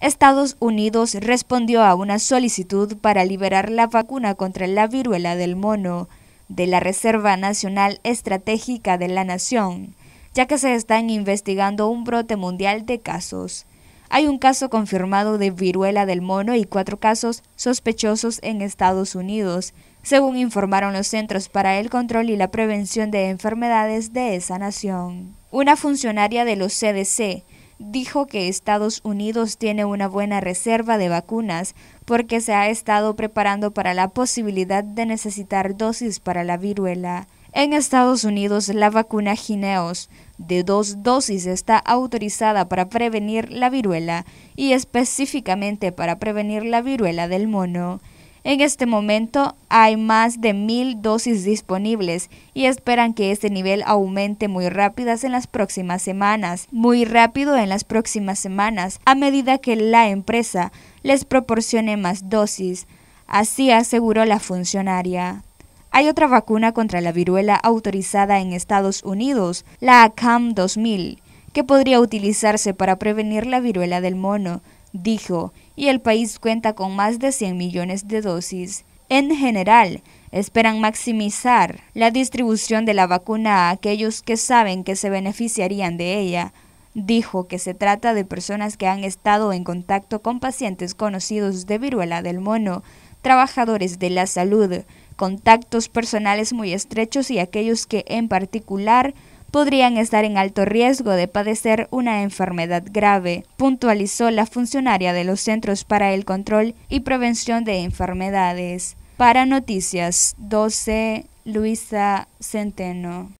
Estados Unidos respondió a una solicitud para liberar la vacuna contra la viruela del mono de la Reserva Nacional Estratégica de la Nación, ya que se están investigando un brote mundial de casos. Hay un caso confirmado de viruela del mono y cuatro casos sospechosos en Estados Unidos, según informaron los Centros para el Control y la Prevención de Enfermedades de esa nación. Una funcionaria de los CDC dijo que Estados Unidos tiene una buena reserva de vacunas porque se ha estado preparando para la posibilidad de necesitar dosis para la viruela. En Estados Unidos, la vacuna Gineos de dos dosis está autorizada para prevenir la viruela y específicamente para prevenir la viruela del mono. En este momento hay más de mil dosis disponibles y esperan que este nivel aumente muy rápidas en las próximas semanas, muy rápido en las próximas semanas, a medida que la empresa les proporcione más dosis. Así aseguró la funcionaria. Hay otra vacuna contra la viruela autorizada en Estados Unidos, la ACAM 2000, que podría utilizarse para prevenir la viruela del mono, dijo, y el país cuenta con más de 100 millones de dosis. En general, esperan maximizar la distribución de la vacuna a aquellos que saben que se beneficiarían de ella. Dijo que se trata de personas que han estado en contacto con pacientes conocidos de viruela del mono, trabajadores de la salud, contactos personales muy estrechos y aquellos que en particular podrían estar en alto riesgo de padecer una enfermedad grave, puntualizó la funcionaria de los Centros para el Control y Prevención de Enfermedades. Para Noticias 12, Luisa Centeno.